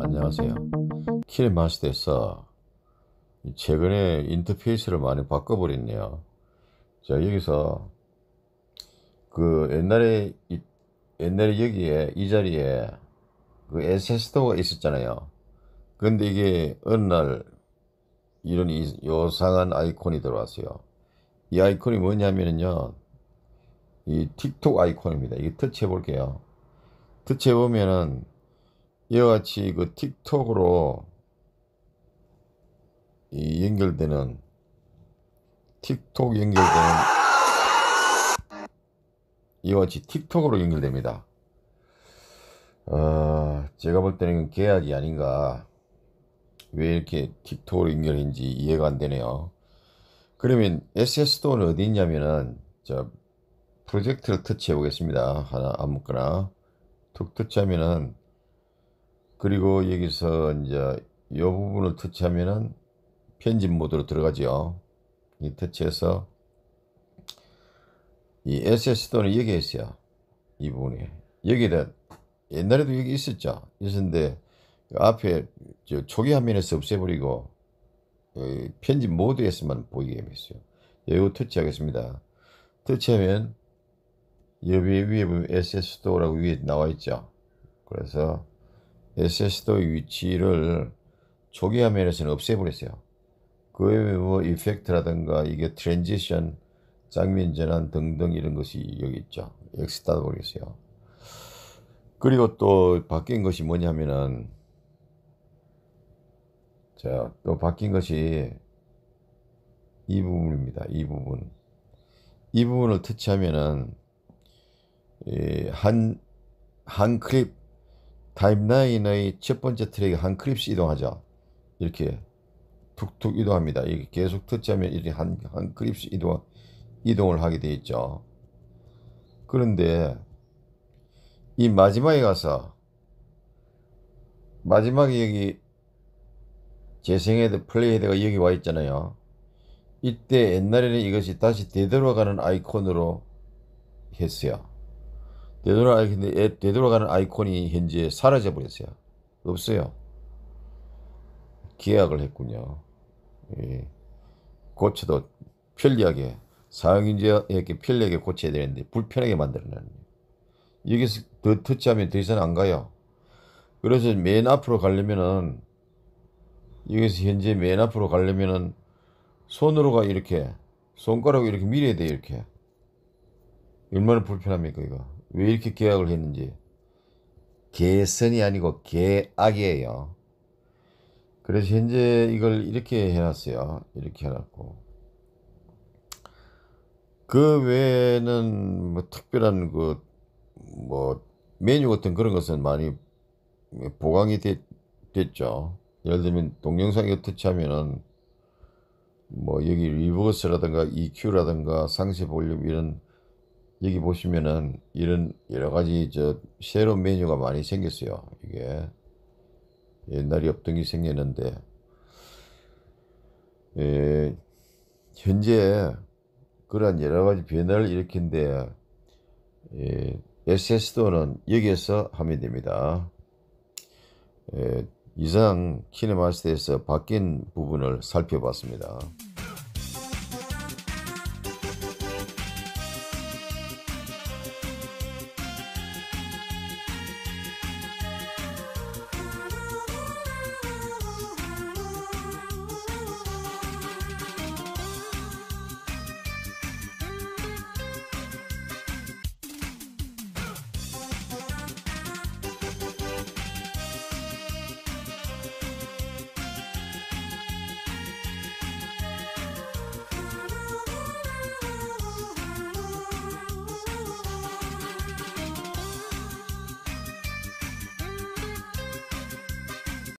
안녕하세요. 킬마스터에어 최근에 인터페이스를 많이 바꿔버렸네요. 자, 여기서 그 옛날에 옛날에 여기에 이 자리에 그 SS도가 있었잖아요. 근데 이게 어느 날 이런 요상한 아이콘이 들어왔어요. 이 아이콘이 뭐냐면요. 이 틱톡 아이콘입니다. 이거 터치해 볼게요. 터치해 보면은 이와 같이 그 틱톡으로 이 연결되는 틱톡 연결되는 이와 같이 틱톡으로 연결됩니다. 어, 제가 볼 때는 계약이 아닌가 왜 이렇게 틱톡으로 연결인지 이해가 안 되네요. 그러면 s s 돈는 어디 있냐면은 저 프로젝트를 터치해 보겠습니다. 하나 아무거나 툭 터치하면은 그리고 여기서 이제 이 부분을 터치하면은 편집 모드로 들어가죠. 이 터치해서 이 SS도는 여기에 있어요. 이 부분에. 여기는 옛날에도 여기 있었죠. 있었는데 그 앞에 초기 화면에서 없애버리고 편집 모드에서만 보이게 됐어요 이거 터치하겠습니다. 터치하면 여기 위에 보면 SS도라고 위에 나와 있죠. 그래서 SS도 위치를 초기 화면에서는 없애버렸어요. 그 외에 뭐 이펙트라든가 이게 트랜지션, 장면 전환 등등 이런 것이 여기 있죠. 엑스다 버겠어요 그리고 또 바뀐 것이 뭐냐면은 자, 또 바뀐 것이 이 부분입니다. 이 부분. 이 부분을 터치하면은 예, 한, 한 클립, 타임라인의 첫 번째 트랙에 한 클립씩 이동하자. 이렇게 툭툭 이동합니다. 이게 계속 터치하면 이렇게 한, 한 클립씩 이동, 이동을 하게 되어 있죠. 그런데 이 마지막에 가서 마지막에 여기 재생헤드 플레이헤드가 여기 와 있잖아요. 이때 옛날에는 이것이 다시 되돌아가는 아이콘으로 했어요. 되돌아, 되돌아가는 아이콘이 현재 사라져버렸어요. 없어요. 계약을 했군요. 예. 고쳐도 편리하게, 사용인자에게 편리하게 고쳐야 되는데, 불편하게 만들어내는 여기서 더 터치하면 더 이상 안 가요. 그래서 맨 앞으로 가려면은, 여기서 현재 맨 앞으로 가려면은, 손으로가 이렇게, 손가락으로 이렇게 밀어야 돼, 이렇게. 얼마나 불편합니까, 이거. 왜 이렇게 계약을 했는지. 개선이 아니고 개악이에요. 그래서 현재 이걸 이렇게 해놨어요. 이렇게 해놨고. 그 외에는 뭐 특별한 그, 뭐, 메뉴 같은 그런 것은 많이 보강이 됐, 됐죠. 예를 들면 동영상에 터치하면은 뭐 여기 리버스라든가 EQ라든가 상세 볼륨 이런 여기 보시면은 이런 여러 가지 저 새로운 메뉴가 많이 생겼어요. 이게 옛날에 없던 게 생겼는데 예, 현재 그러한 여러 가지 변화를 일으킨데 예, SS도는 여기에서 하면 됩니다. 예, 이상 키네마스터에서 바뀐 부분을 살펴봤습니다.